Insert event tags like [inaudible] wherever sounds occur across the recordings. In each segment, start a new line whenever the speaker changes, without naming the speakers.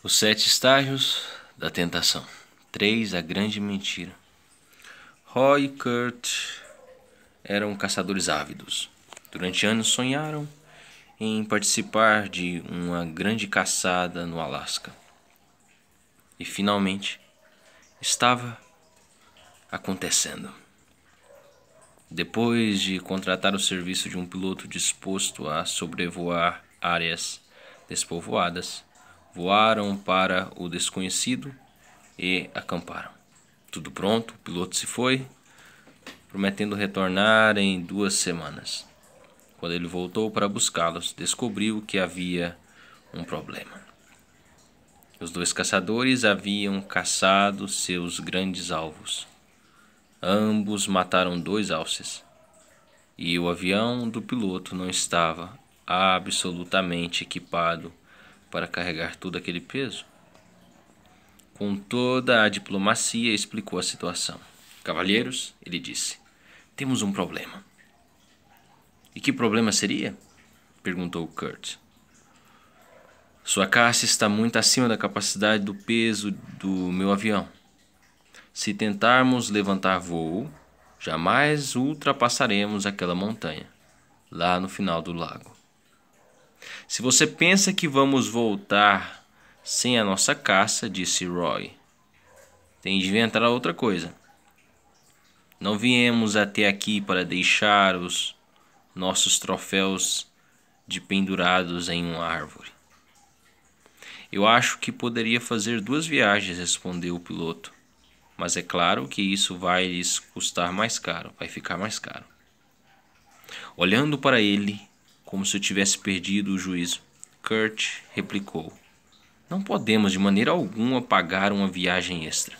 Os sete estágios da tentação. 3. A grande mentira. Roy e Kurt eram caçadores ávidos. Durante anos sonharam em participar de uma grande caçada no Alasca. E finalmente estava acontecendo. Depois de contratar o serviço de um piloto disposto a sobrevoar áreas despovoadas, voaram para o desconhecido e acamparam. Tudo pronto, o piloto se foi, prometendo retornar em duas semanas. Quando ele voltou para buscá-los, descobriu que havia um problema. Os dois caçadores haviam caçado seus grandes alvos. Ambos mataram dois alces. E o avião do piloto não estava absolutamente equipado para carregar todo aquele peso? Com toda a diplomacia, explicou a situação. Cavalheiros, ele disse, temos um problema. E que problema seria? perguntou Kurt. Sua caça está muito acima da capacidade do peso do meu avião. Se tentarmos levantar voo, jamais ultrapassaremos aquela montanha, lá no final do lago. Se você pensa que vamos voltar sem a nossa caça, disse Roy, tem de inventar outra coisa. Não viemos até aqui para deixar os nossos troféus de pendurados em uma árvore. Eu acho que poderia fazer duas viagens, respondeu o piloto. Mas é claro que isso vai lhes custar mais caro, vai ficar mais caro. Olhando para ele, como se eu tivesse perdido o juízo. Kurt replicou: Não podemos de maneira alguma pagar uma viagem extra.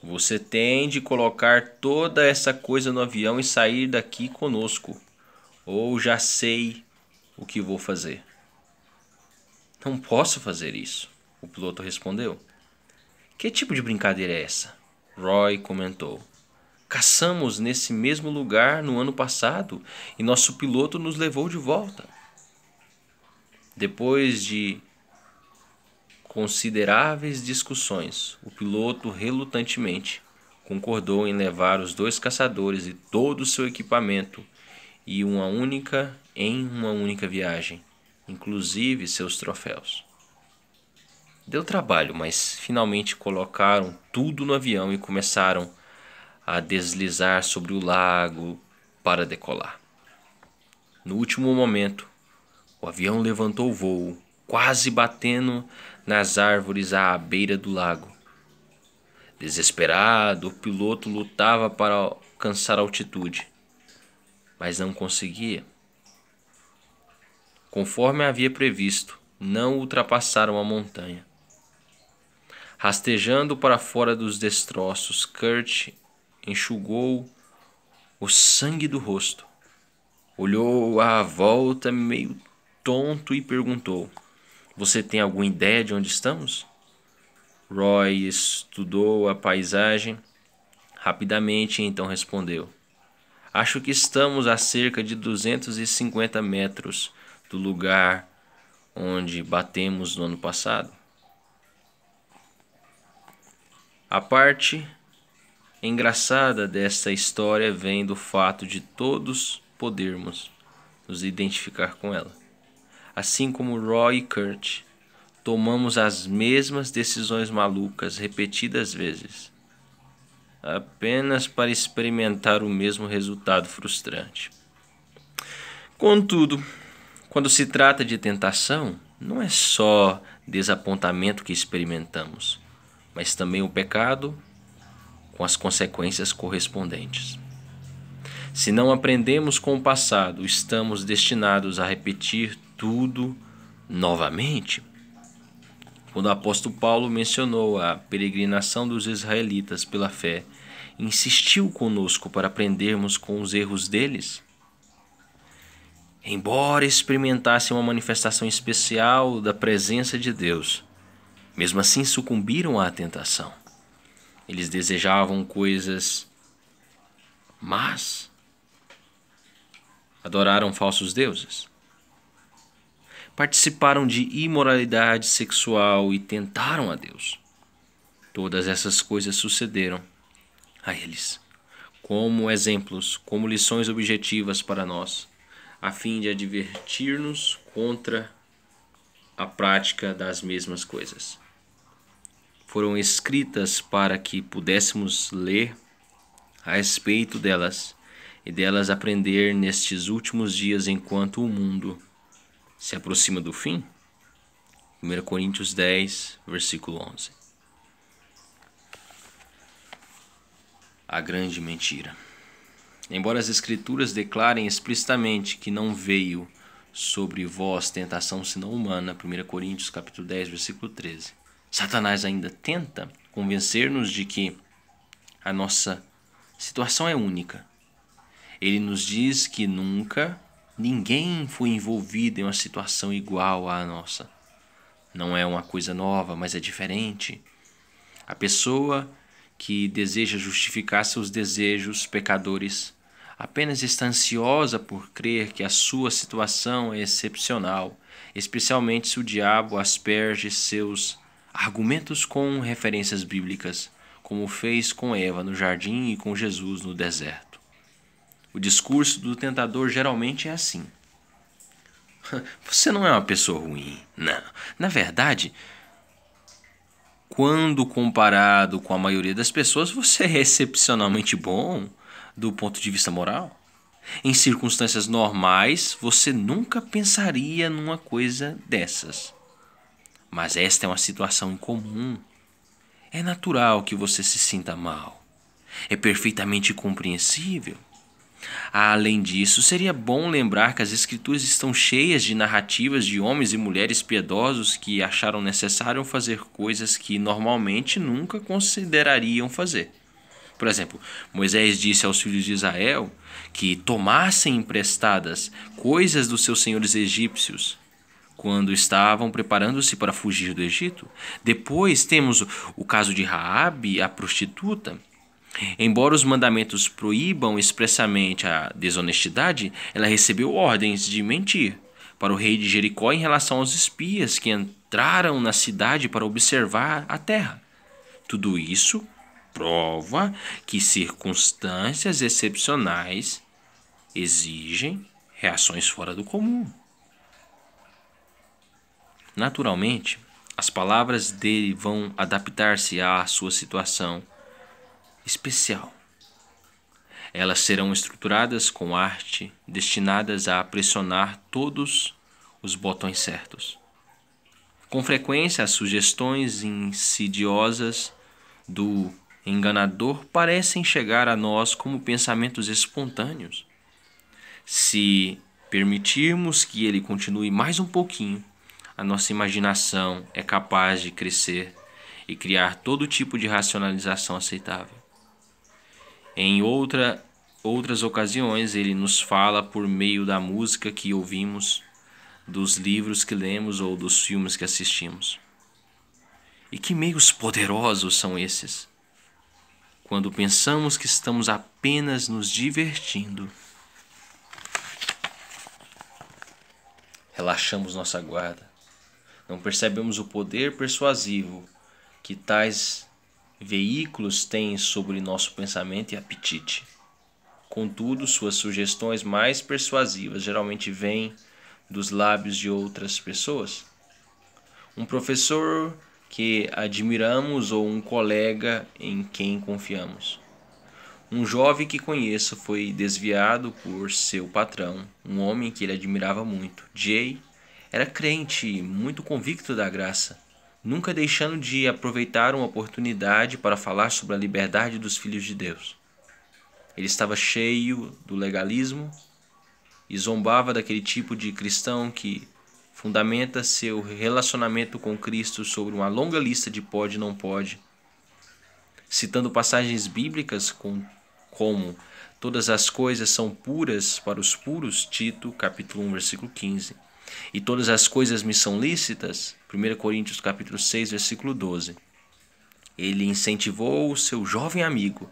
Você tem de colocar toda essa coisa no avião e sair daqui conosco. Ou já sei o que vou fazer. Não posso fazer isso, o piloto respondeu. Que tipo de brincadeira é essa? Roy comentou. Caçamos nesse mesmo lugar no ano passado e nosso piloto nos levou de volta. Depois de consideráveis discussões, o piloto relutantemente concordou em levar os dois caçadores e todo o seu equipamento e uma única em uma única viagem, inclusive seus troféus. Deu trabalho, mas finalmente colocaram tudo no avião e começaram a deslizar sobre o lago para decolar. No último momento, o avião levantou o voo, quase batendo nas árvores à beira do lago. Desesperado, o piloto lutava para alcançar a altitude, mas não conseguia. Conforme havia previsto, não ultrapassaram a montanha. Rastejando para fora dos destroços, Kurt enxugou o sangue do rosto, olhou à volta meio tonto e perguntou: Você tem alguma ideia de onde estamos? Roy estudou a paisagem rapidamente e então respondeu: Acho que estamos a cerca de 250 metros do lugar onde batemos no ano passado. A parte engraçada dessa história vem do fato de todos podermos nos identificar com ela. Assim como Roy e Kurt, tomamos as mesmas decisões malucas repetidas vezes, apenas para experimentar o mesmo resultado frustrante. Contudo, quando se trata de tentação, não é só desapontamento que experimentamos, mas também o pecado com as consequências correspondentes. Se não aprendemos com o passado, estamos destinados a repetir tudo novamente. Quando o apóstolo Paulo mencionou a peregrinação dos israelitas pela fé, insistiu conosco para aprendermos com os erros deles. Embora experimentassem uma manifestação especial da presença de Deus, mesmo assim sucumbiram à tentação eles desejavam coisas mas Adoraram falsos deuses. Participaram de imoralidade sexual e tentaram a Deus. Todas essas coisas sucederam a eles, como exemplos, como lições objetivas para nós, a fim de advertir-nos contra a prática das mesmas coisas foram escritas para que pudéssemos ler a respeito delas e delas aprender nestes últimos dias enquanto o mundo se aproxima do fim? 1 Coríntios 10, versículo 11. A grande mentira. Embora as Escrituras declarem explicitamente que não veio sobre vós tentação senão humana, 1 Coríntios capítulo 10, versículo 13. Satanás ainda tenta convencer-nos de que a nossa situação é única. Ele nos diz que nunca ninguém foi envolvido em uma situação igual à nossa. Não é uma coisa nova, mas é diferente. A pessoa que deseja justificar seus desejos pecadores apenas está ansiosa por crer que a sua situação é excepcional, especialmente se o diabo asperge seus argumentos com referências bíblicas, como fez com Eva no jardim e com Jesus no deserto. O discurso do tentador geralmente é assim: [laughs] Você não é uma pessoa ruim. Não. Na verdade, quando comparado com a maioria das pessoas, você é excepcionalmente bom do ponto de vista moral. Em circunstâncias normais, você nunca pensaria numa coisa dessas. Mas esta é uma situação incomum. É natural que você se sinta mal. É perfeitamente compreensível. Além disso, seria bom lembrar que as Escrituras estão cheias de narrativas de homens e mulheres piedosos que acharam necessário fazer coisas que normalmente nunca considerariam fazer. Por exemplo, Moisés disse aos filhos de Israel que tomassem emprestadas coisas dos seus senhores egípcios quando estavam preparando-se para fugir do Egito. Depois temos o caso de Raabe, a prostituta. Embora os mandamentos proíbam expressamente a desonestidade, ela recebeu ordens de mentir para o rei de Jericó em relação aos espias que entraram na cidade para observar a terra. Tudo isso prova que circunstâncias excepcionais exigem reações fora do comum. Naturalmente, as palavras dele vão adaptar-se à sua situação especial. Elas serão estruturadas com arte, destinadas a pressionar todos os botões certos. Com frequência, as sugestões insidiosas do enganador parecem chegar a nós como pensamentos espontâneos. Se permitirmos que ele continue mais um pouquinho, a nossa imaginação é capaz de crescer e criar todo tipo de racionalização aceitável. Em outra, outras ocasiões, ele nos fala por meio da música que ouvimos, dos livros que lemos ou dos filmes que assistimos. E que meios poderosos são esses? Quando pensamos que estamos apenas nos divertindo, relaxamos nossa guarda não percebemos o poder persuasivo que tais veículos têm sobre nosso pensamento e apetite. Contudo, suas sugestões mais persuasivas geralmente vêm dos lábios de outras pessoas. Um professor que admiramos ou um colega em quem confiamos. Um jovem que conheço foi desviado por seu patrão, um homem que ele admirava muito, Jay era crente, muito convicto da graça, nunca deixando de aproveitar uma oportunidade para falar sobre a liberdade dos filhos de Deus. Ele estava cheio do legalismo e zombava daquele tipo de cristão que fundamenta seu relacionamento com Cristo sobre uma longa lista de pode e não pode, citando passagens bíblicas com, como Todas as coisas são puras para os puros, Tito, capítulo 1, versículo 15 e todas as coisas me são lícitas. 1 Coríntios capítulo 6, versículo 12. Ele incentivou o seu jovem amigo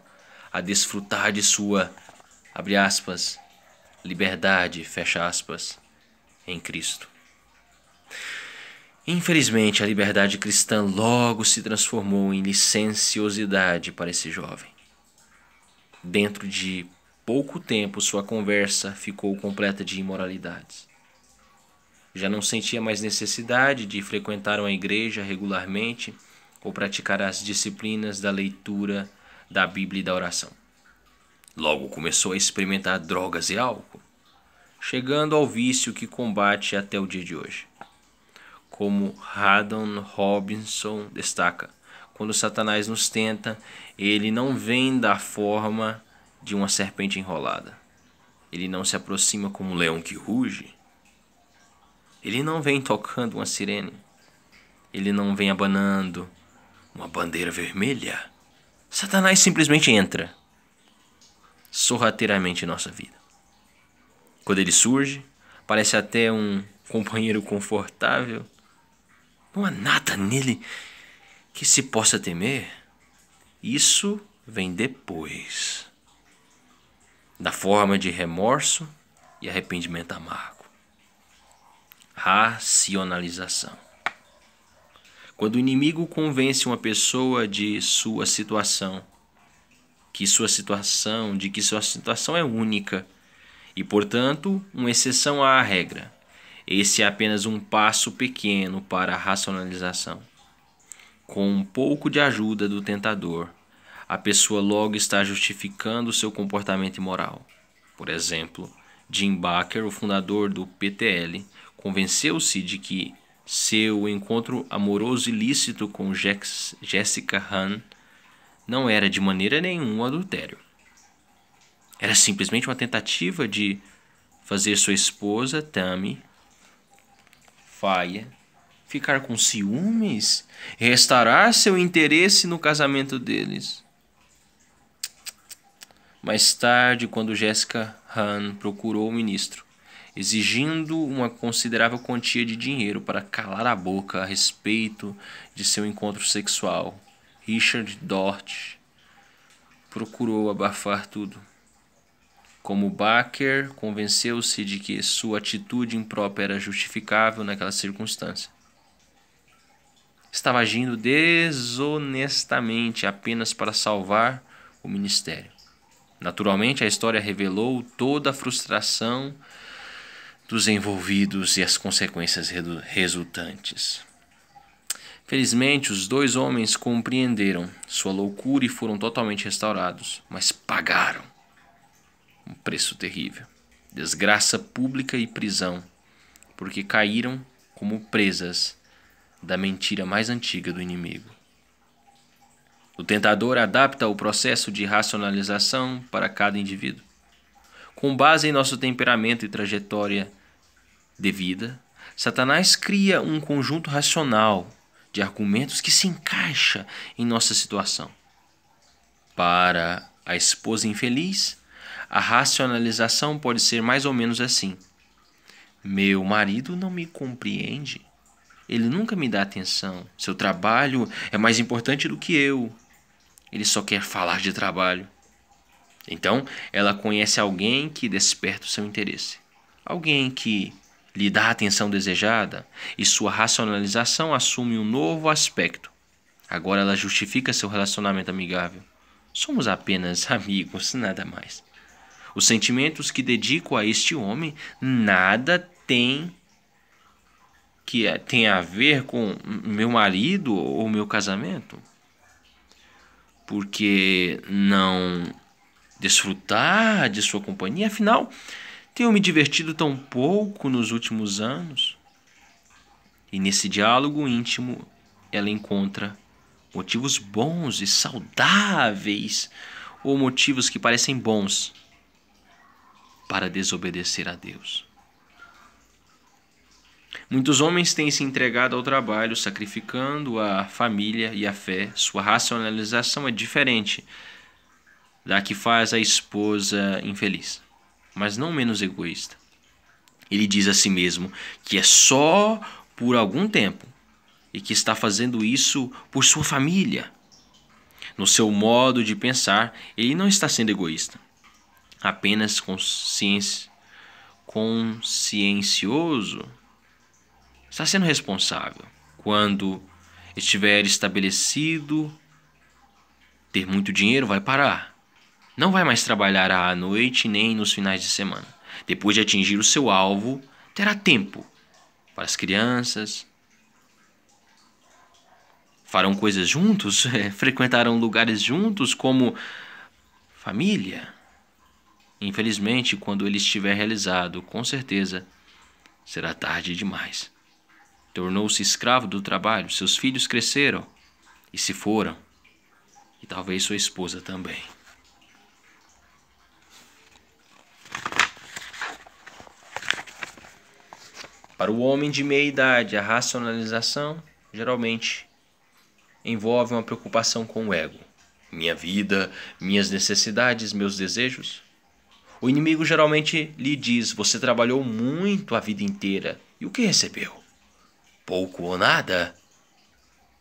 a desfrutar de sua abre aspas liberdade, fecha aspas, em Cristo. Infelizmente, a liberdade cristã logo se transformou em licenciosidade para esse jovem. Dentro de pouco tempo, sua conversa ficou completa de imoralidades. Já não sentia mais necessidade de frequentar uma igreja regularmente ou praticar as disciplinas da leitura da Bíblia e da oração. Logo começou a experimentar drogas e álcool, chegando ao vício que combate até o dia de hoje. Como Haddon Robinson destaca, quando Satanás nos tenta, ele não vem da forma de uma serpente enrolada. Ele não se aproxima como um leão que ruge, ele não vem tocando uma sirene. Ele não vem abanando uma bandeira vermelha. Satanás simplesmente entra sorrateiramente em nossa vida. Quando ele surge, parece até um companheiro confortável. Não há nada nele que se possa temer. Isso vem depois da forma de remorso e arrependimento amargo racionalização. Quando o inimigo convence uma pessoa de sua situação, que sua situação, de que sua situação é única e, portanto, uma exceção à regra. Esse é apenas um passo pequeno para a racionalização. Com um pouco de ajuda do tentador, a pessoa logo está justificando seu comportamento imoral. Por exemplo, Jim Baker, o fundador do PTL, Convenceu-se de que seu encontro amoroso ilícito com Jex, Jessica Han não era de maneira nenhuma adultério. Era simplesmente uma tentativa de fazer sua esposa, Tammy, faia, ficar com ciúmes, restaurar seu interesse no casamento deles. Mais tarde, quando Jessica Han procurou o ministro, exigindo uma considerável quantia de dinheiro para calar a boca a respeito de seu encontro sexual. Richard Dort procurou abafar tudo. Como Baker convenceu-se de que sua atitude imprópria era justificável naquela circunstância. Estava agindo desonestamente apenas para salvar o ministério. Naturalmente, a história revelou toda a frustração dos envolvidos e as consequências resultantes. Felizmente, os dois homens compreenderam sua loucura e foram totalmente restaurados, mas pagaram um preço terrível desgraça pública e prisão, porque caíram como presas da mentira mais antiga do inimigo. O tentador adapta o processo de racionalização para cada indivíduo. Com base em nosso temperamento e trajetória de vida, Satanás cria um conjunto racional de argumentos que se encaixa em nossa situação. Para a esposa infeliz, a racionalização pode ser mais ou menos assim: Meu marido não me compreende. Ele nunca me dá atenção. Seu trabalho é mais importante do que eu. Ele só quer falar de trabalho. Então, ela conhece alguém que desperta o seu interesse. Alguém que lhe dá a atenção desejada e sua racionalização assume um novo aspecto. Agora ela justifica seu relacionamento amigável. Somos apenas [laughs] amigos, nada mais. Os sentimentos que dedico a este homem nada tem que eh, tem a ver com meu marido ou meu casamento. Porque não desfrutar de sua companhia, afinal, tenho me divertido tão pouco nos últimos anos? E nesse diálogo íntimo ela encontra motivos bons e saudáveis, ou motivos que parecem bons para desobedecer a Deus. Muitos homens têm se entregado ao trabalho, sacrificando a família e a fé. Sua racionalização é diferente da que faz a esposa infeliz mas não menos egoísta. Ele diz a si mesmo que é só por algum tempo e que está fazendo isso por sua família. No seu modo de pensar, ele não está sendo egoísta, apenas consciência, consciencioso. Está sendo responsável quando estiver estabelecido ter muito dinheiro, vai parar. Não vai mais trabalhar à noite nem nos finais de semana. Depois de atingir o seu alvo, terá tempo para as crianças. Farão coisas juntos, [laughs] frequentarão lugares juntos como família. Infelizmente, quando ele estiver realizado, com certeza será tarde demais. Tornou-se escravo do trabalho, seus filhos cresceram e se foram, e talvez sua esposa também. Para o homem de meia idade, a racionalização geralmente envolve uma preocupação com o ego. Minha vida, minhas necessidades, meus desejos. O inimigo geralmente lhe diz: Você trabalhou muito a vida inteira e o que recebeu? Pouco ou nada.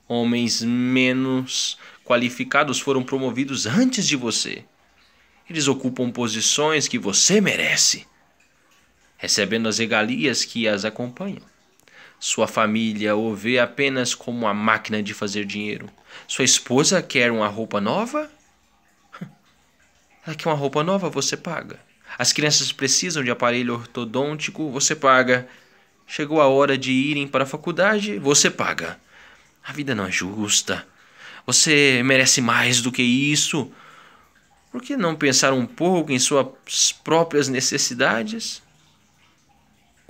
Homens menos qualificados foram promovidos antes de você. Eles ocupam posições que você merece recebendo as regalias que as acompanham. Sua família o vê apenas como uma máquina de fazer dinheiro. Sua esposa quer uma roupa nova? [laughs] Ela quer uma roupa nova, você paga. As crianças precisam de aparelho ortodôntico, você paga. Chegou a hora de irem para a faculdade, você paga. A vida não é justa. Você merece mais do que isso. Por que não pensar um pouco em suas próprias necessidades?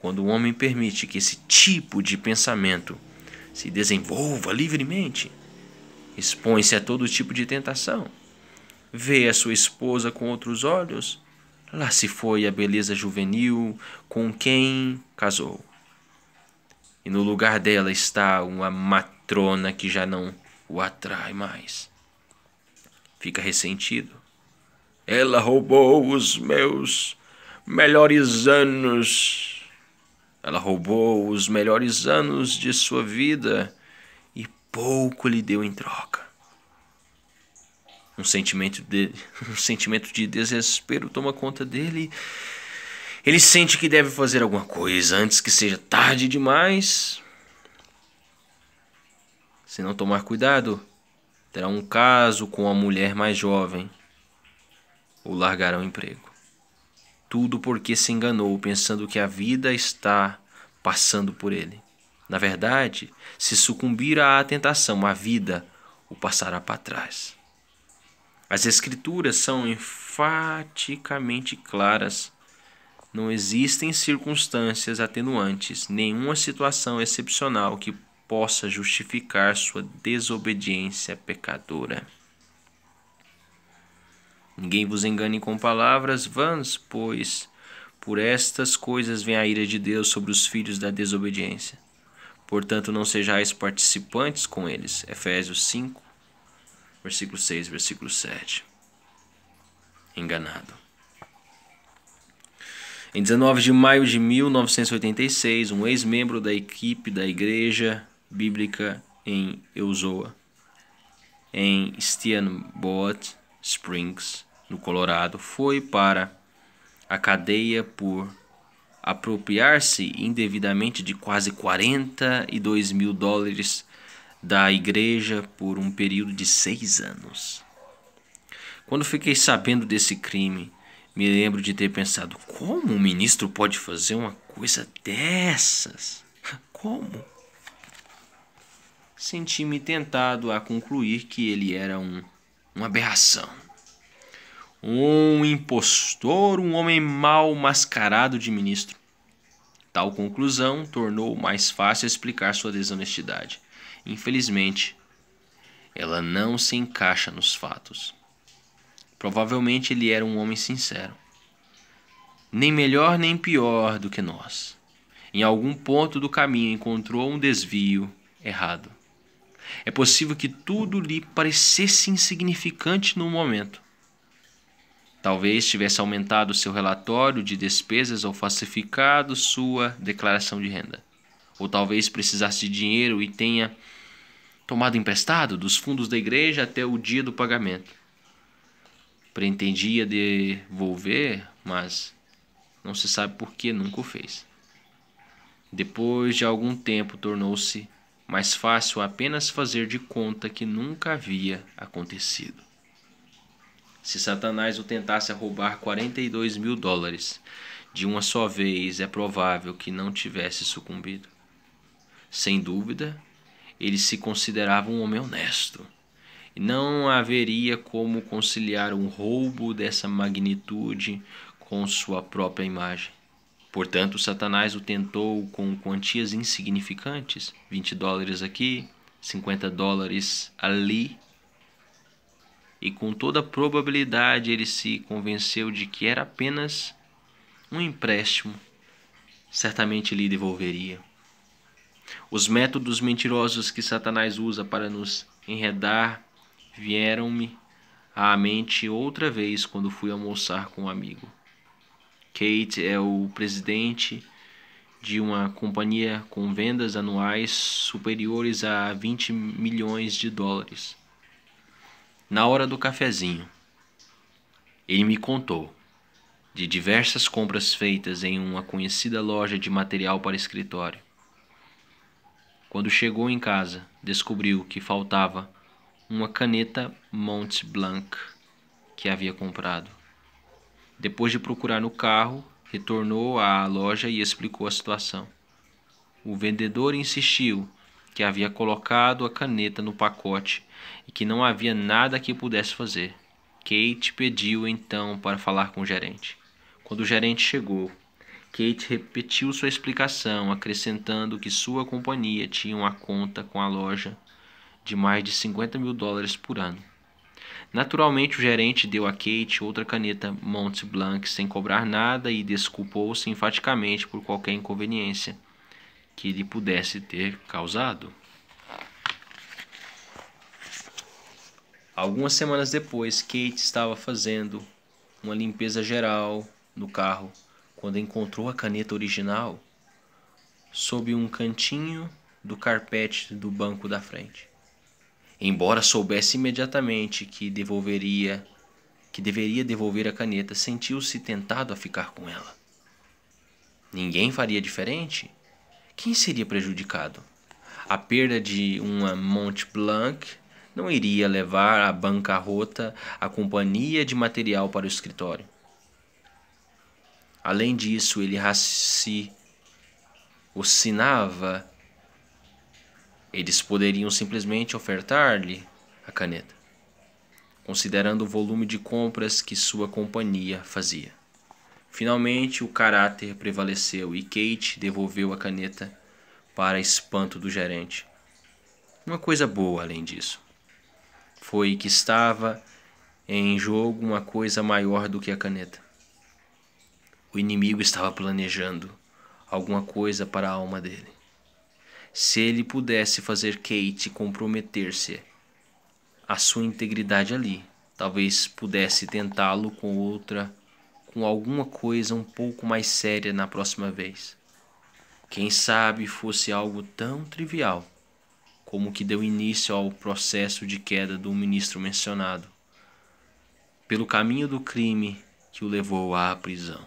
Quando o homem permite que esse tipo de pensamento se desenvolva livremente, expõe-se a todo tipo de tentação. Vê a sua esposa com outros olhos, lá se foi a beleza juvenil com quem casou. E no lugar dela está uma matrona que já não o atrai mais. Fica ressentido. Ela roubou os meus melhores anos ela roubou os melhores anos de sua vida e pouco lhe deu em troca. Um sentimento de, [laughs] um sentimento de desespero toma conta dele. Ele sente que deve fazer alguma coisa antes que seja tarde demais. Se não tomar cuidado, terá um caso com a mulher mais jovem ou largará o emprego tudo porque se enganou, pensando que a vida está passando por ele. Na verdade, se sucumbir à tentação, a vida o passará para trás. As Escrituras são enfaticamente claras. Não existem circunstâncias atenuantes, nenhuma situação excepcional que possa justificar sua desobediência pecadora. Ninguém vos engane com palavras vãs, pois por estas coisas vem a ira de Deus sobre os filhos da desobediência. Portanto, não sejais participantes com eles. Efésios 5, versículo 6, versículo 7. Enganado. Em 19 de maio de 1986, um ex-membro da equipe da Igreja Bíblica em Eusoa, em Stianboat Springs, no Colorado, foi para a cadeia por apropriar-se indevidamente de quase 42 mil dólares da igreja por um período de seis anos. Quando fiquei sabendo desse crime, me lembro de ter pensado: como um ministro pode fazer uma coisa dessas? [laughs] Como? Senti-me tentado a concluir que ele era um, uma aberração um impostor, um homem mal mascarado de ministro. Tal conclusão tornou mais fácil explicar sua desonestidade. Infelizmente, ela não se encaixa nos fatos. Provavelmente ele era um homem sincero. Nem melhor nem pior do que nós. Em algum ponto do caminho encontrou um desvio errado. É possível que tudo lhe parecesse insignificante no momento, Talvez tivesse aumentado seu relatório de despesas ou falsificado sua declaração de renda. Ou talvez precisasse de dinheiro e tenha tomado emprestado dos fundos da igreja até o dia do pagamento. Pretendia devolver, mas não se sabe por que nunca o fez. Depois de algum tempo, tornou-se mais fácil apenas fazer de conta que nunca havia acontecido se Satanás o tentasse a roubar 42 mil dólares de uma só vez, é provável que não tivesse sucumbido. Sem dúvida, ele se considerava um homem honesto. Não haveria como conciliar um roubo dessa magnitude com sua própria imagem. Portanto, Satanás o tentou com quantias insignificantes, 20 dólares aqui, 50 dólares ali, e com toda probabilidade ele se convenceu de que era apenas um empréstimo. Certamente lhe devolveria. Os métodos mentirosos que Satanás usa para nos enredar vieram-me à mente outra vez quando fui almoçar com um amigo. Kate é o presidente de uma companhia com vendas anuais superiores a 20 milhões de dólares na hora do cafezinho. Ele me contou de diversas compras feitas em uma conhecida loja de material para escritório. Quando chegou em casa, descobriu que faltava uma caneta Mont Blanc que havia comprado. Depois de procurar no carro, retornou à loja e explicou a situação. O vendedor insistiu que havia colocado a caneta no pacote e que não havia nada que pudesse fazer. Kate pediu então para falar com o gerente. Quando o gerente chegou, Kate repetiu sua explicação, acrescentando que sua companhia tinha uma conta com a loja de mais de 50 mil dólares por ano. Naturalmente, o gerente deu a Kate outra caneta Monte Blanc sem cobrar nada e desculpou-se enfaticamente por qualquer inconveniência que ele pudesse ter causado. Algumas semanas depois, Kate estava fazendo uma limpeza geral no carro quando encontrou a caneta original sob um cantinho do carpete do banco da frente. Embora soubesse imediatamente que devolveria, que deveria devolver a caneta, sentiu-se tentado a ficar com ela. Ninguém faria diferente? quem seria prejudicado? A perda de uma Mont Blanc não iria levar à bancarrota a companhia de material para o escritório. Além disso, ele raciocinava. Eles poderiam simplesmente ofertar-lhe a caneta, considerando o volume de compras que sua companhia fazia. Finalmente o caráter prevaleceu e Kate devolveu a caneta para espanto do gerente. Uma coisa boa além disso. Foi que estava em jogo uma coisa maior do que a caneta. O inimigo estava planejando alguma coisa para a alma dele. Se ele pudesse fazer Kate comprometer-se a sua integridade ali, talvez pudesse tentá-lo com outra com alguma coisa um pouco mais séria na próxima vez. Quem sabe fosse algo tão trivial como o que deu início ao processo de queda do ministro mencionado, pelo caminho do crime que o levou à prisão.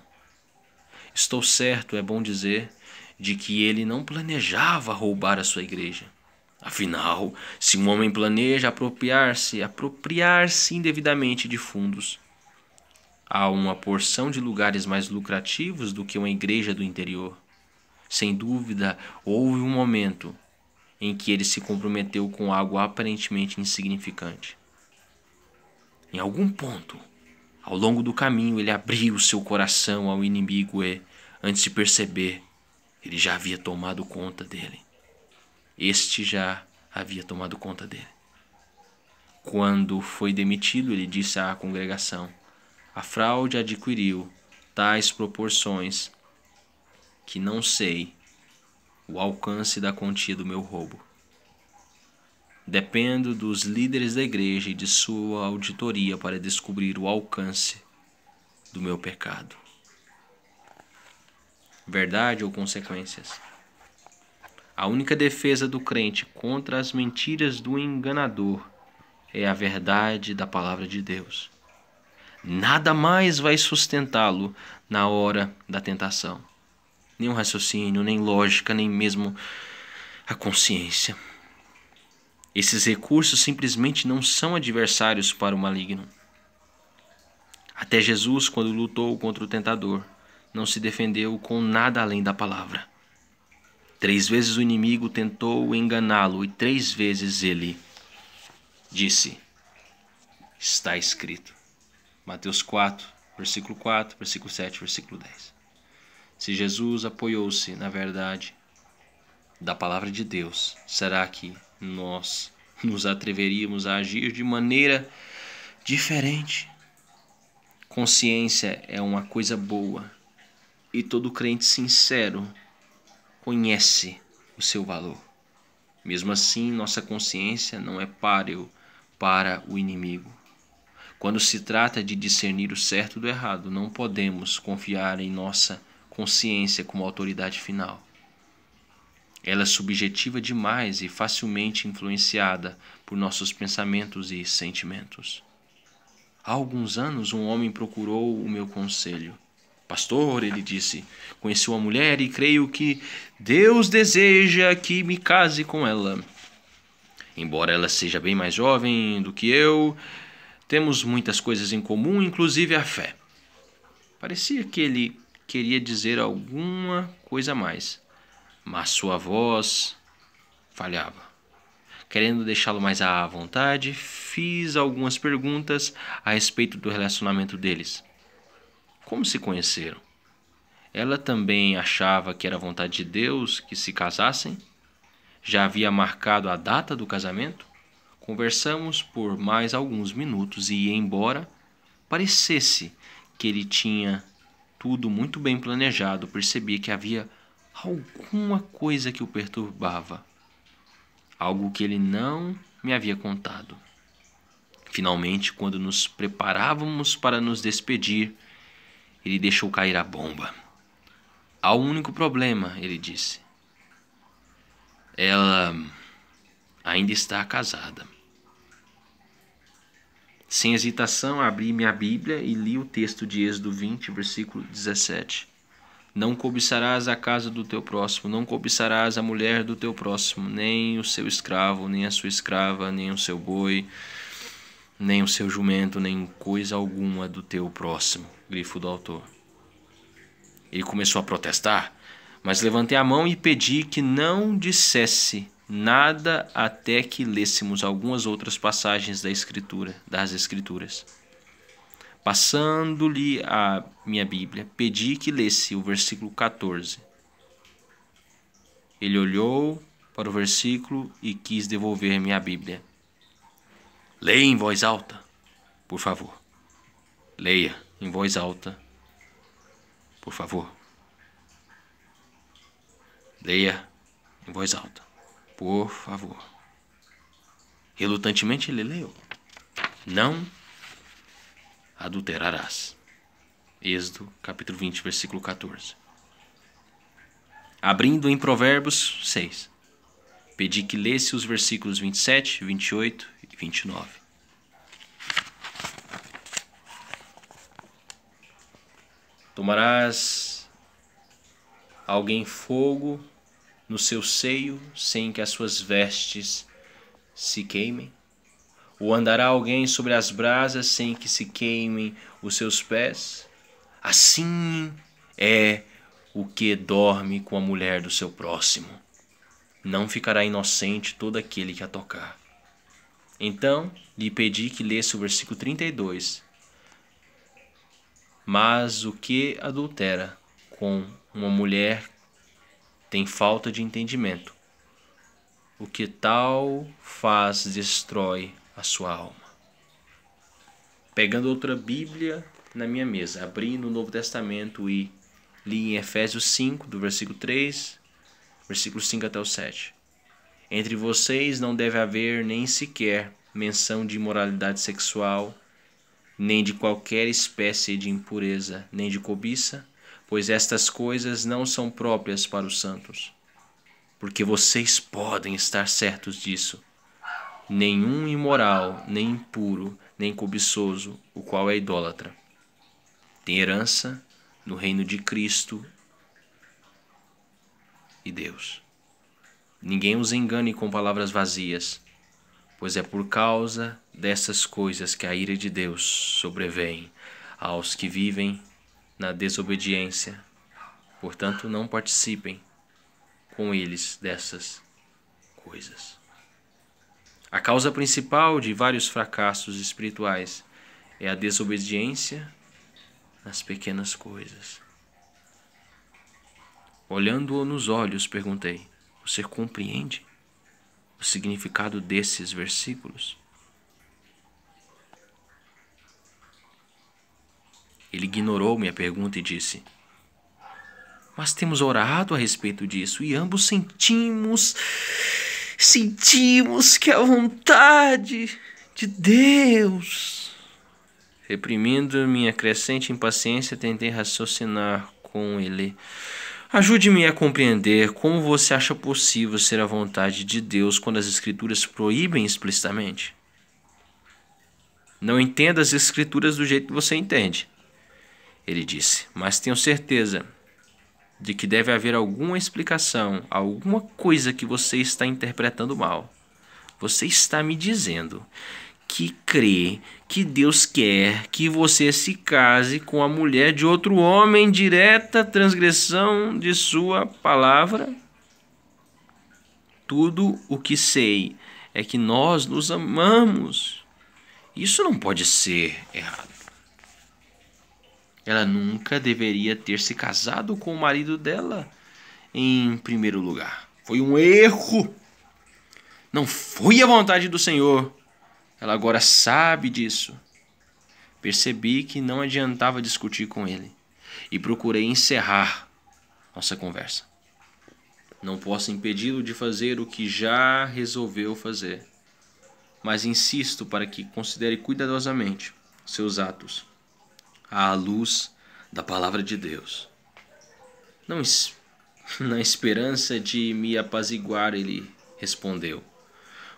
Estou certo, é bom dizer, de que ele não planejava roubar a sua igreja. Afinal, se um homem planeja apropriar-se, apropriar-se indevidamente de fundos, Há uma porção de lugares mais lucrativos do que uma igreja do interior. Sem dúvida, houve um momento em que ele se comprometeu com algo aparentemente insignificante. Em algum ponto, ao longo do caminho, ele abriu seu coração ao inimigo e, antes de perceber, ele já havia tomado conta dele. Este já havia tomado conta dele. Quando foi demitido, ele disse à congregação: a fraude adquiriu tais proporções que não sei o alcance da quantia do meu roubo. Dependo dos líderes da igreja e de sua auditoria para descobrir o alcance do meu pecado. Verdade ou consequências? A única defesa do crente contra as mentiras do enganador é a verdade da palavra de Deus. Nada mais vai sustentá-lo na hora da tentação. Nenhum raciocínio, nem lógica, nem mesmo a consciência. Esses recursos simplesmente não são adversários para o maligno. Até Jesus, quando lutou contra o tentador, não se defendeu com nada além da palavra. Três vezes o inimigo tentou enganá-lo e três vezes ele disse: Está escrito. Mateus 4, versículo 4, versículo 7, versículo 10. Se Jesus apoiou-se na verdade da palavra de Deus, será que nós nos atreveríamos a agir de maneira diferente? Consciência é uma coisa boa e todo crente sincero conhece o seu valor. Mesmo assim, nossa consciência não é páreo para o inimigo. Quando se trata de discernir o certo do errado, não podemos confiar em nossa consciência como autoridade final. Ela é subjetiva demais e facilmente influenciada por nossos pensamentos e sentimentos. Há alguns anos, um homem procurou o meu conselho. Pastor, ele disse, conheci uma mulher e creio que Deus deseja que me case com ela. Embora ela seja bem mais jovem do que eu, temos muitas coisas em comum, inclusive a fé. Parecia que ele queria dizer alguma coisa a mais, mas sua voz falhava. Querendo deixá-lo mais à vontade, fiz algumas perguntas a respeito do relacionamento deles. Como se conheceram? Ela também achava que era vontade de Deus que se casassem? Já havia marcado a data do casamento? Conversamos por mais alguns minutos e, embora parecesse que ele tinha tudo muito bem planejado, percebi que havia alguma coisa que o perturbava, algo que ele não me havia contado. Finalmente, quando nos preparávamos para nos despedir, ele deixou cair a bomba. Há um único problema, ele disse. Ela ainda está casada. Sem hesitação, abri minha Bíblia e li o texto de Êxodo 20, versículo 17. Não cobiçarás a casa do teu próximo, não cobiçarás a mulher do teu próximo, nem o seu escravo, nem a sua escrava, nem o seu boi, nem o seu jumento, nem coisa alguma do teu próximo. Grifo do autor. Ele começou a protestar, mas levantei a mão e pedi que não dissesse nada até que lêssemos algumas outras passagens da escritura, das escrituras. Passando-lhe a minha Bíblia, pedi que lesse o versículo 14. Ele olhou para o versículo e quis devolver-me a Bíblia. Leia em voz alta, por favor. Leia em voz alta, por favor. Leia em voz alta. Por favor. Relutantemente ele leu: Não adulterarás. Êxodo, capítulo 20, versículo 14. Abrindo em Provérbios 6. Pedi que lesse os versículos 27, 28 e 29. Tomarás alguém fogo no seu seio sem que as suas vestes se queimem? Ou andará alguém sobre as brasas sem que se queimem os seus pés? Assim é o que dorme com a mulher do seu próximo. Não ficará inocente todo aquele que a tocar. Então lhe pedi que lesse o versículo 32. Mas o que adultera com uma mulher tem falta de entendimento. O que tal faz destrói a sua alma. Pegando outra Bíblia na minha mesa, abri no Novo Testamento e li em Efésios 5, do versículo 3, versículo 5 até o 7. Entre vocês não deve haver nem sequer menção de imoralidade sexual, nem de qualquer espécie de impureza, nem de cobiça pois estas coisas não são próprias para os santos. Porque vocês podem estar certos disso. Nenhum imoral, nem impuro, nem cobiçoso, o qual é idólatra, tem herança no reino de Cristo e Deus. Ninguém os engane com palavras vazias, pois é por causa dessas coisas que a ira de Deus sobrevém aos que vivem na desobediência. Portanto, não participem com eles dessas coisas. A causa principal de vários fracassos espirituais é a desobediência nas pequenas coisas. Olhando-o nos olhos, perguntei: Você compreende o significado desses versículos? Ele ignorou minha pergunta e disse: Mas temos orado a respeito disso e ambos sentimos. Sentimos que a vontade de Deus. Reprimindo minha crescente impaciência, tentei raciocinar com ele. Ajude-me a compreender como você acha possível ser a vontade de Deus quando as Escrituras proíbem explicitamente. Não entenda as Escrituras do jeito que você entende ele disse, mas tenho certeza de que deve haver alguma explicação, alguma coisa que você está interpretando mal. Você está me dizendo que crê que Deus quer que você se case com a mulher de outro homem, direta transgressão de sua palavra? Tudo o que sei é que nós nos amamos. Isso não pode ser errado. Ela nunca deveria ter se casado com o marido dela em primeiro lugar. Foi um erro. Não foi a vontade do Senhor. Ela agora sabe disso. Percebi que não adiantava discutir com ele e procurei encerrar nossa conversa. Não posso impedi-lo de fazer o que já resolveu fazer, mas insisto para que considere cuidadosamente seus atos à luz da palavra de Deus. Não [laughs] na esperança de me apaziguar, ele respondeu: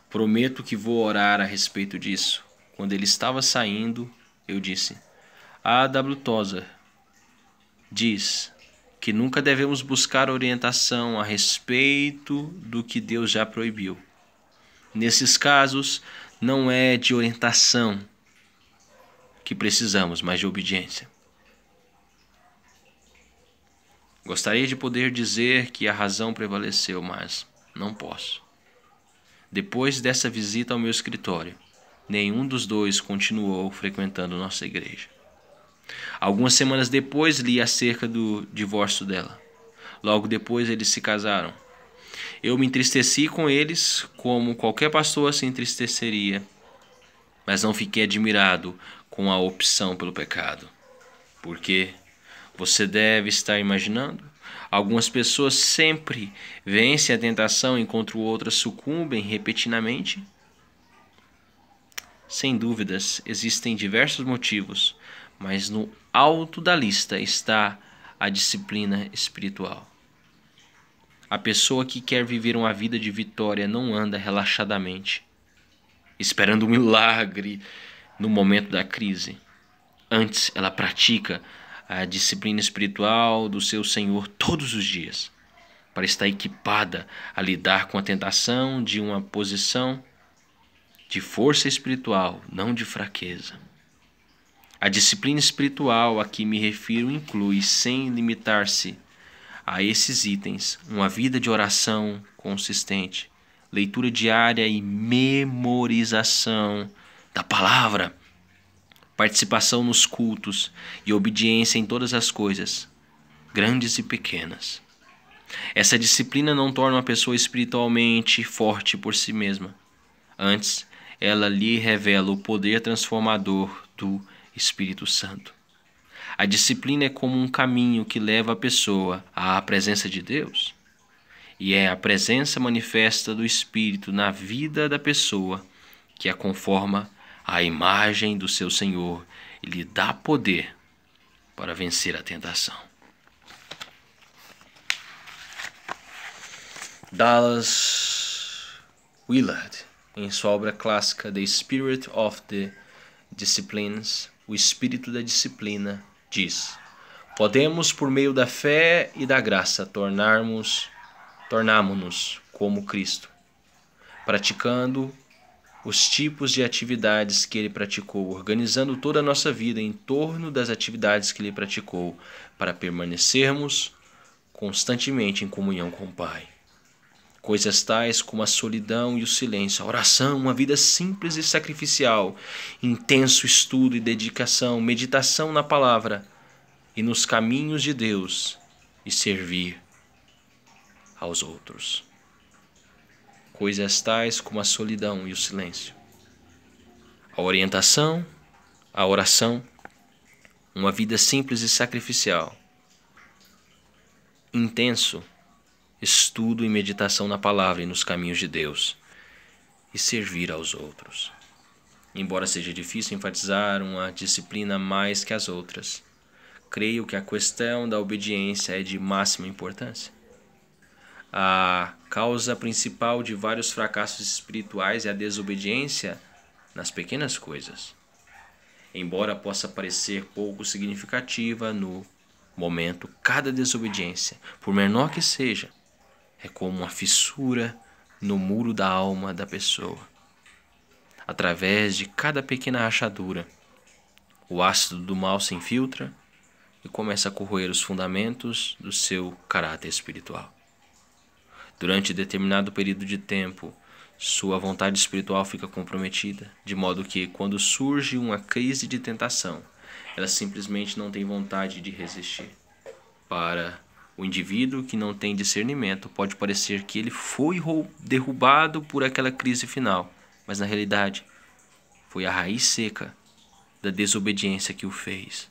Prometo que vou orar a respeito disso. Quando ele estava saindo, eu disse: A W. Tozer diz que nunca devemos buscar orientação a respeito do que Deus já proibiu. Nesses casos, não é de orientação que precisamos, mas de obediência. Gostaria de poder dizer que a razão prevaleceu, mas não posso. Depois dessa visita ao meu escritório, nenhum dos dois continuou frequentando nossa igreja. Algumas semanas depois li acerca do divórcio dela. Logo depois eles se casaram. Eu me entristeci com eles como qualquer pastor se entristeceria, mas não fiquei admirado com a opção pelo pecado. Porque você deve estar imaginando, algumas pessoas sempre vencem a tentação enquanto outras sucumbem repetidamente. Sem dúvidas, existem diversos motivos, mas no alto da lista está a disciplina espiritual. A pessoa que quer viver uma vida de vitória não anda relaxadamente, esperando um milagre no momento da crise. Antes, ela pratica a disciplina espiritual do seu Senhor todos os dias, para estar equipada a lidar com a tentação de uma posição de força espiritual, não de fraqueza. A disciplina espiritual a que me refiro inclui, sem limitar-se a esses itens, uma vida de oração consistente, leitura diária e memorização da palavra, participação nos cultos e obediência em todas as coisas, grandes e pequenas. Essa disciplina não torna uma pessoa espiritualmente forte por si mesma. Antes, ela lhe revela o poder transformador do Espírito Santo. A disciplina é como um caminho que leva a pessoa à presença de Deus. E é a presença manifesta do Espírito na vida da pessoa que a conforma a imagem do seu Senhor e lhe dá poder para vencer a tentação. Dallas Willard, em sua obra clássica The Spirit of the Disciplines, O Espírito da Disciplina, diz: Podemos, por meio da fé e da graça, tornarmos tornamo-nos como Cristo, praticando os tipos de atividades que ele praticou, organizando toda a nossa vida em torno das atividades que ele praticou, para permanecermos constantemente em comunhão com o Pai. Coisas tais como a solidão e o silêncio, a oração, uma vida simples e sacrificial, intenso estudo e dedicação, meditação na palavra e nos caminhos de Deus e servir aos outros coisas tais como a solidão e o silêncio. A orientação, a oração, uma vida simples e sacrificial. Intenso estudo e meditação na palavra e nos caminhos de Deus e servir aos outros. Embora seja difícil enfatizar uma disciplina mais que as outras, creio que a questão da obediência é de máxima importância. A causa principal de vários fracassos espirituais é a desobediência nas pequenas coisas. Embora possa parecer pouco significativa no momento, cada desobediência, por menor que seja, é como uma fissura no muro da alma da pessoa. Através de cada pequena rachadura, o ácido do mal se infiltra e começa a corroer os fundamentos do seu caráter espiritual. Durante determinado período de tempo, sua vontade espiritual fica comprometida, de modo que, quando surge uma crise de tentação, ela simplesmente não tem vontade de resistir. Para o indivíduo que não tem discernimento, pode parecer que ele foi derrubado por aquela crise final, mas na realidade, foi a raiz seca da desobediência que o fez.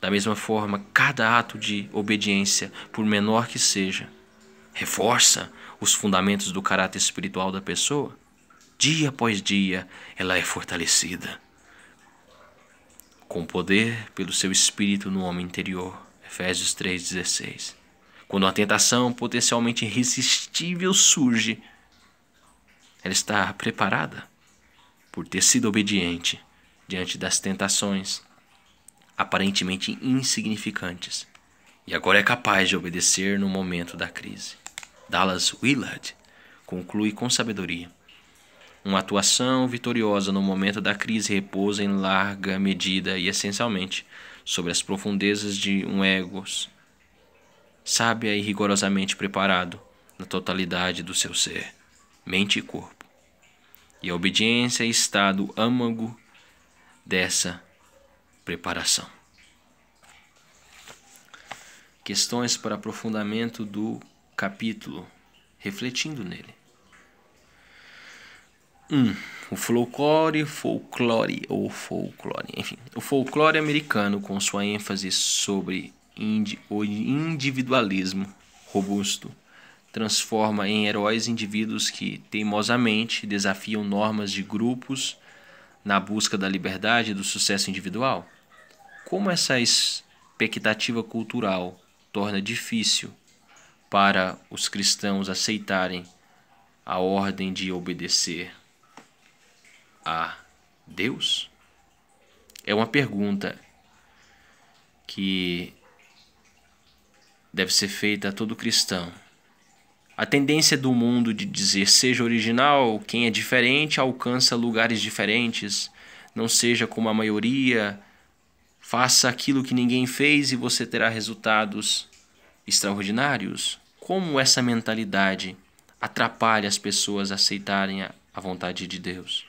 Da mesma forma, cada ato de obediência, por menor que seja, reforça os fundamentos do caráter espiritual da pessoa, dia após dia ela é fortalecida com poder pelo seu espírito no homem interior. Efésios 3:16. Quando a tentação potencialmente irresistível surge, ela está preparada por ter sido obediente diante das tentações aparentemente insignificantes e agora é capaz de obedecer no momento da crise. Dallas Willard conclui com sabedoria. Uma atuação vitoriosa no momento da crise repousa em larga medida e essencialmente sobre as profundezas de um ego sábia e rigorosamente preparado na totalidade do seu ser, mente e corpo. E a obediência é estado âmago dessa preparação. Questões para aprofundamento do capítulo refletindo nele. 1. Um, o folclore, folclore ou folclore, enfim, o folclore americano com sua ênfase sobre indi o individualismo robusto transforma em heróis indivíduos que teimosamente desafiam normas de grupos na busca da liberdade e do sucesso individual? Como essa expectativa cultural torna difícil para os cristãos aceitarem a ordem de obedecer a Deus? É uma pergunta que deve ser feita a todo cristão. A tendência do mundo de dizer seja original, quem é diferente alcança lugares diferentes, não seja como a maioria, faça aquilo que ninguém fez e você terá resultados extraordinários? Como essa mentalidade atrapalha as pessoas a aceitarem a, vontade de Deus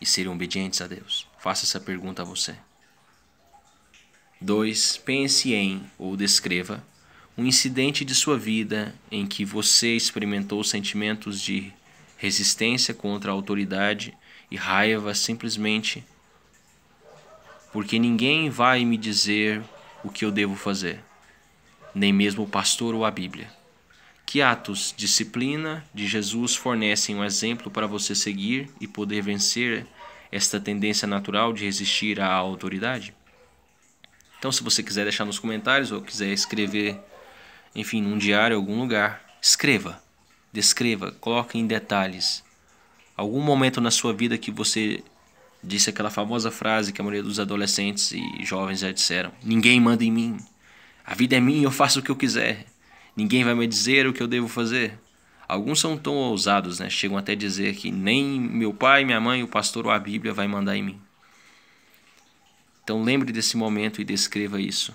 e serem obedientes a Deus? Faça essa pergunta a você. 2. Pense em ou descreva um incidente de sua vida em que você experimentou sentimentos de resistência contra a autoridade e raiva simplesmente porque ninguém vai me dizer o que eu devo fazer, nem mesmo o pastor ou a Bíblia. Que atos, disciplina de Jesus fornecem um exemplo para você seguir e poder vencer esta tendência natural de resistir à autoridade? Então, se você quiser deixar nos comentários ou quiser escrever, enfim, num diário, algum lugar, escreva, descreva, coloque em detalhes algum momento na sua vida que você disse aquela famosa frase que a maioria dos adolescentes e jovens já disseram: Ninguém manda em mim. A vida é minha, eu faço o que eu quiser. Ninguém vai me dizer o que eu devo fazer. Alguns são tão ousados, né? Chegam até a dizer que nem meu pai, minha mãe, o pastor ou a Bíblia vai mandar em mim. Então lembre desse momento e descreva isso.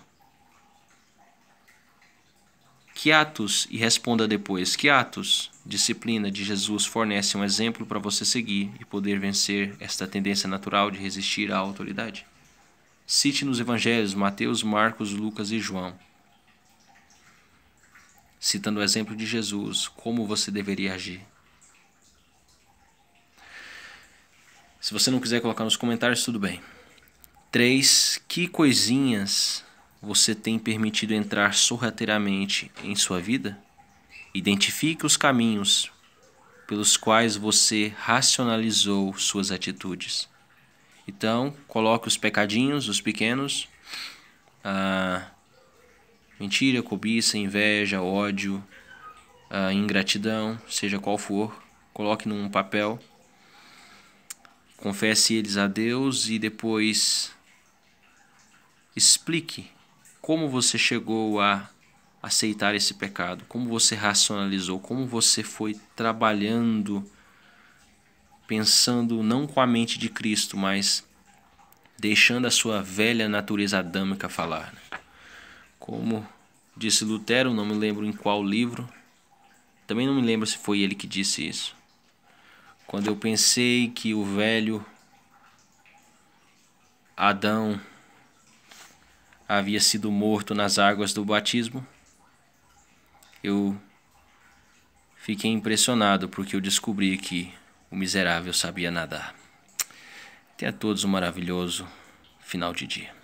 Que atos e responda depois: que atos disciplina de Jesus fornece um exemplo para você seguir e poder vencer esta tendência natural de resistir à autoridade? Cite nos evangelhos Mateus, Marcos, Lucas e João. Citando o exemplo de Jesus, como você deveria agir? Se você não quiser colocar nos comentários, tudo bem. 3. Que coisinhas você tem permitido entrar sorrateiramente em sua vida? Identifique os caminhos pelos quais você racionalizou suas atitudes. Então, coloque os pecadinhos, os pequenos, a ah, mentira, cobiça, inveja, ódio, a ah, ingratidão, seja qual for, coloque num papel, confesse eles a Deus e depois explique como você chegou a aceitar esse pecado, como você racionalizou, como você foi trabalhando, pensando não com a mente de Cristo, mas deixando a sua velha natureza adâmica falar. Né? Como disse Lutero, não me lembro em qual livro, também não me lembro se foi ele que disse isso. Quando eu pensei que o velho Adão havia sido morto nas águas do batismo, eu fiquei impressionado porque eu descobri que o miserável sabia nadar. Tenha a todos um maravilhoso final de dia.